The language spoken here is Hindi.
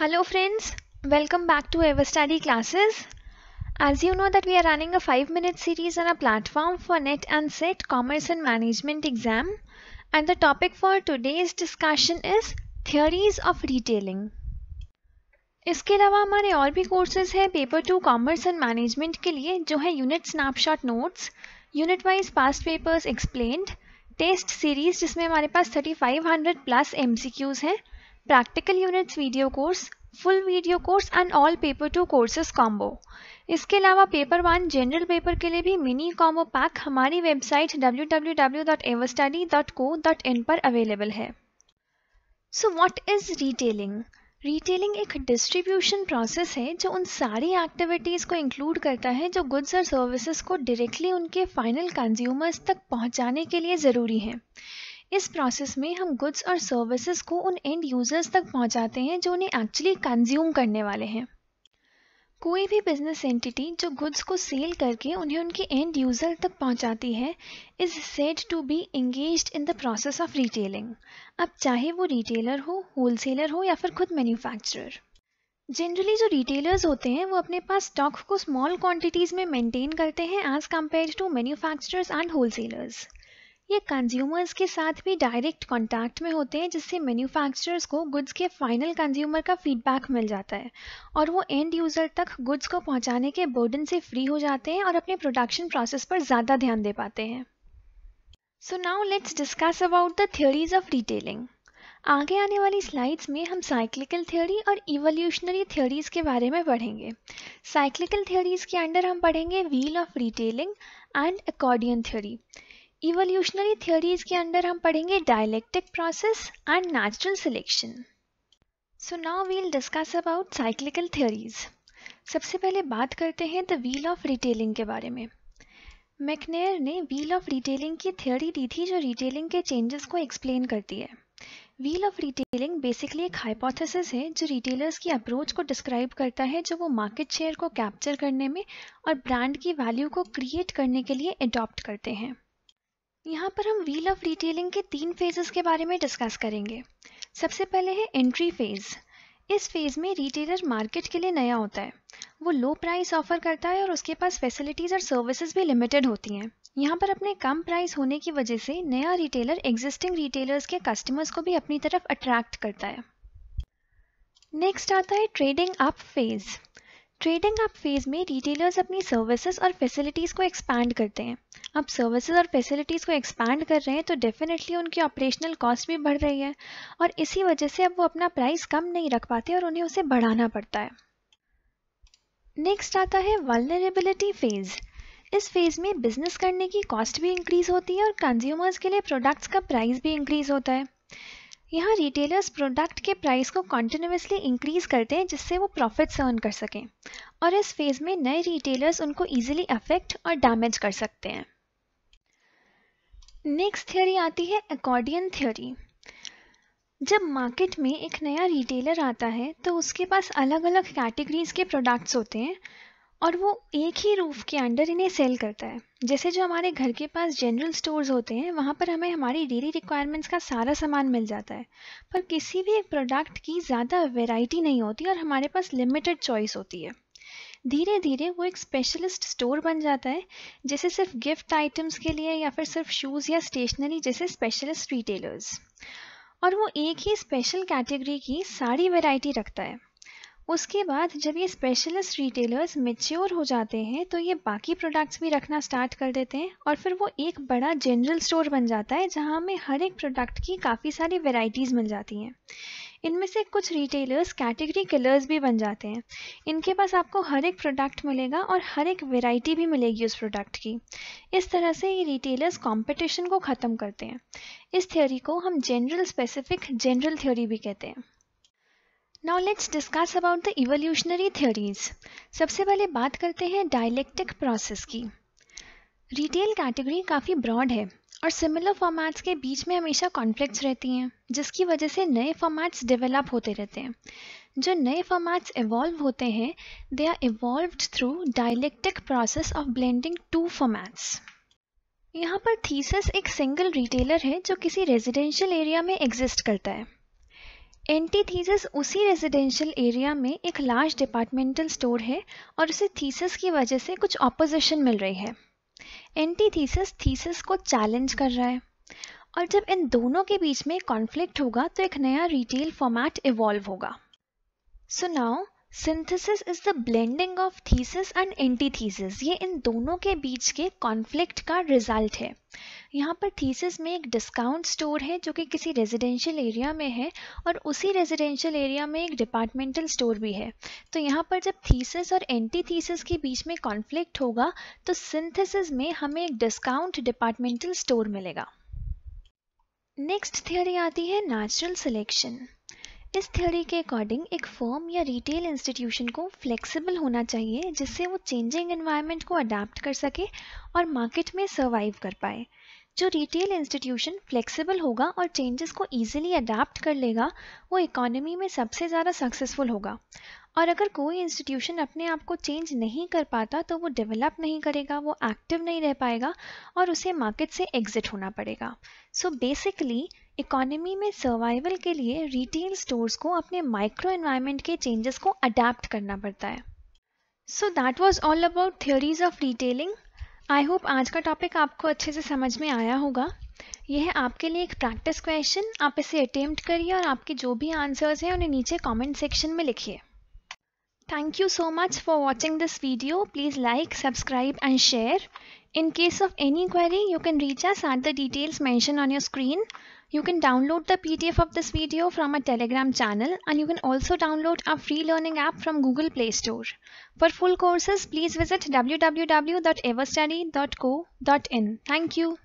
Hello friends, welcome back to EverStudy classes. As you know that we are running a 5 minute series on a platform for NET and SET Commerce and Management exam and the topic for today's discussion is Theories of Retailing. इसके अलावा हमारे और भी कोर्सेज हैं paper two commerce and management के लिए जो है unit snapshot notes unit wise past papers explained test series जिसमें हमारे पास 3500 प्लस एमसीक्यूज हैं practical units video course full video course and all paper two courses combo इसके अलावा पेपर वन जनरल पेपर के लिए भी मिनी कॉम्बो पैक हमारी वेबसाइट www.everstudy.co.in पर अवेलेबल है so what is retailing retailing एक डिस्ट्रीब्यूशन प्रोसेस है जो उन सारी एक्टिविटीज़ को इंक्लूड करता है जो गुड्स और सर्विसेज को डायरेक्टली उनके फाइनल कंज्यूमर्स तक पहुंचाने के लिए ज़रूरी हैं इस प्रोसेस में हम गुड्स और सर्विसेज को उन एंड यूज़र्स तक पहुंचाते हैं जो उन्हें एक्चुअली कंज्यूम करने वाले हैं कोई भी बिजनेस एंटिटी जो गुड्स को सेल करके उन्हें उनके एंड यूज़र तक पहुंचाती है is said to be engage in the process of retailing अब चाहे वो रिटेलर हो होलसेलर हो या फिर खुद मैन्युफैक्चरर जनरली जो रिटेलर्स होते हैं वो अपने पास स्टॉक को स्मॉल क्वांटिटीज़ में मेंटेन करते हैं as compare to manufacturers and wholesalers ये कंज्यूमर्स के साथ भी डायरेक्ट कांटेक्ट में होते हैं जिससे मैन्युफैक्चरर्स को गुड्स के फाइनल कंज्यूमर का फीडबैक मिल जाता है और वो एंड यूज़र तक गुड्स को पहुंचाने के बर्डन से फ्री हो जाते हैं और अपने प्रोडक्शन प्रोसेस पर ज़्यादा ध्यान दे पाते हैं so now let's discuss about the theories of retailing आगे आने वाली स्लाइड्स में हम साइक्लिकल थ्योरी और इवोल्यूशनरी थ्योरीज के बारे में पढ़ेंगे साइक्लिकल थ्योरीज के अंडर हम पढ़ेंगे wheel of retailing and accordion theory evolutionary theories के अंडर हम पढ़ेंगे dialectic process and natural selection so now we'll discuss about cyclical theories सबसे पहले बात करते हैं द व्हील ऑफ रिटेलिंग के बारे में मैकनेयर ने व्हील ऑफ रिटेलिंग की थियोरी दी थी जो रिटेलिंग के चेंजेस को एक्सप्लेन करती है व्हील ऑफ रिटेलिंग बेसिकली एक हाइपोथेसिस है जो रिटेलर्स की अप्रोच को डिस्क्राइब करता है जो वो मार्केट शेयर को कैप्चर करने में और ब्रांड की वैल्यू को क्रिएट करने के लिए अडॉप्ट करते हैं यहाँ पर हम व्हील ऑफ रिटेलिंग के तीन फेजेस के बारे में डिस्कस करेंगे सबसे पहले है एंट्री फेज़ इस फेज़ में रिटेलर मार्केट के लिए नया होता है वो लो प्राइस ऑफर करता है और उसके पास फैसिलिटीज़ और सर्विसेज भी लिमिटेड होती हैं यहाँ पर अपने कम प्राइस होने की वजह से नया रिटेलर एग्जिस्टिंग रिटेलर्स के कस्टमर्स को भी अपनी तरफ अट्रैक्ट करता है नेक्स्ट आता है trading up phase trading up phase में रिटेलर्स अपनी सर्विसेज और फैसिलिटीज़ को एक्सपैंड करते हैं अब सर्विसेज और फैसिलिटीज़ को एक्सपैंड कर रहे हैं तो डेफिनेटली उनकी ऑपरेशनल कॉस्ट भी बढ़ रही है और इसी वजह से अब वो अपना प्राइस कम नहीं रख पाते और उन्हें उसे बढ़ाना पड़ता है नेक्स्ट आता है वालनरेबिलिटी फेज़ इस फेज़ में बिजनेस करने की कॉस्ट भी इंक्रीज़ होती है और कंज्यूमर्स के लिए प्रोडक्ट्स का प्राइस भी इंक्रीज़ होता है यहाँ रिटेलर्स प्रोडक्ट के प्राइस को कॉन्टिन्यूसली इंक्रीज़ करते हैं जिससे वो प्रॉफिट अर्न कर सकें और इस फेज़ में नए रिटेलर्स उनको ईजिली अफेक्ट और डैमेज कर सकते हैं नेक्स्ट थ्योरी आती है अकॉर्डियन थ्योरी जब मार्केट में एक नया रिटेलर आता है तो उसके पास अलग अलग कैटेगरीज के प्रोडक्ट्स होते हैं और वो एक ही रूफ के अंडर इन्हें सेल करता है जैसे जो हमारे घर के पास जनरल स्टोर्स होते हैं वहाँ पर हमें हमारी डेली रिक्वायरमेंट्स का सारा सामान मिल जाता है पर किसी भी एक प्रोडक्ट की ज़्यादा वेराइटी नहीं होती और हमारे पास लिमिटेड चॉइस होती है धीरे धीरे वो एक स्पेशलिस्ट स्टोर बन जाता है जैसे सिर्फ गिफ्ट आइटम्स के लिए या फिर सिर्फ शूज़ या स्टेशनरी जैसे स्पेशलिस्ट रिटेलर्स और वो एक ही स्पेशल कैटेगरी की सारी वैरायटी रखता है उसके बाद जब ये स्पेशलिस्ट रिटेलर्स मेच्योर हो जाते हैं तो ये बाकी प्रोडक्ट्स भी रखना स्टार्ट कर देते हैं और फिर वो एक बड़ा जनरल स्टोर बन जाता है जहाँ हमें हर एक प्रोडक्ट की काफ़ी सारी वेराइटीज़ मिल जाती हैं इनमें से कुछ रिटेलर्स कैटेगरी किलर्स भी बन जाते हैं इनके पास आपको हर एक प्रोडक्ट मिलेगा और हर एक वेराइटी भी मिलेगी उस प्रोडक्ट की इस तरह से ये रिटेलर्स कॉम्पिटिशन को ख़त्म करते हैं इस थ्योरी को हम जनरल स्पेसिफिक जनरल थ्योरी भी कहते हैं now let's discuss about the evolutionary theories सबसे पहले बात करते हैं डायलेक्टिक प्रोसेस की रिटेल कैटेगरी काफ़ी ब्रॉड है और सिमिलर फॉर्मेट्स के बीच में हमेशा कॉन्फ्लिक्ट्स रहती हैं जिसकी वजह से नए फॉर्मेट्स डेवलप होते रहते हैं जो नए फॉर्मेट्स इवॉल्व होते हैं they are evolve through dialectic process of blending two formats यहाँ पर थीसिस एक सिंगल रिटेलर है जो किसी रेजिडेंशियल एरिया में एग्जिस्ट करता है एंटी थीसिस उसी रेजिडेंशियल एरिया में एक लार्ज डिपार्टमेंटल स्टोर है और उसे थीसिस की वजह से कुछ ऑपोजिशन मिल रही है एंटीथीसिस थीसिस को चैलेंज कर रहा है और जब इन दोनों के बीच में कॉन्फ्लिक्ट होगा तो एक नया रिटेल फॉर्मेट इवॉल्व होगा so now synthesis is the blending of thesis and antithesis ये इन दोनों के बीच के कॉन्फ्लिक्ट का रिजल्ट है यहाँ पर थीसिस में एक डिस्काउंट स्टोर है जो कि किसी रेजिडेंशियल एरिया में है और उसी रेजिडेंशियल एरिया में एक डिपार्टमेंटल स्टोर भी है तो यहाँ पर जब थीसिस और एंटी थीसिस के बीच में कॉन्फ्लिक्ट होगा तो सिंथेसिस में हमें एक डिस्काउंट डिपार्टमेंटल स्टोर मिलेगा नेक्स्ट थियोरी आती है नेचुरल सिलेक्शन इस थ्योरी के अकॉर्डिंग एक फर्म या रिटेल इंस्टीट्यूशन को फ्लेक्सिबल होना चाहिए जिससे वो चेंजिंग एनवायरनमेंट को अडाप्ट कर सके और मार्केट में सर्वाइव कर पाए जो रिटेल इंस्टीट्यूशन फ्लेक्सिबल होगा और चेंजेस को ईजिली अडाप्ट कर लेगा वो इकोनॉमी में सबसे ज़्यादा सक्सेसफुल होगा और अगर कोई इंस्टीट्यूशन अपने आप को चेंज नहीं कर पाता तो वो डेवलप नहीं करेगा वो एक्टिव नहीं रह पाएगा और उसे मार्केट से एग्जिट होना पड़ेगा सो बेसिकली इकोनॉमी में सर्वाइवल के लिए रिटेल स्टोर्स को अपने माइक्रो इन्वायरमेंट के चेंजेस को अडाप्ट करना पड़ता है so that was all about theories of retailing I hope आज का टॉपिक आपको अच्छे से समझ में आया होगा यह है आपके लिए एक प्रैक्टिस क्वेश्चन आप इसे अटेम्प्ट करिए और आपके जो भी आंसर्स हैं उन्हें नीचे कमेंट सेक्शन में लिखिए thank you so much for watching this video please like subscribe and share in case of any query you can reach us at the details mention on your screen You can download the PDF of this video from our Telegram channel and you can also download our free learning app from Google Play Store. For full courses, please visit www.everstudy.co.in. Thank you.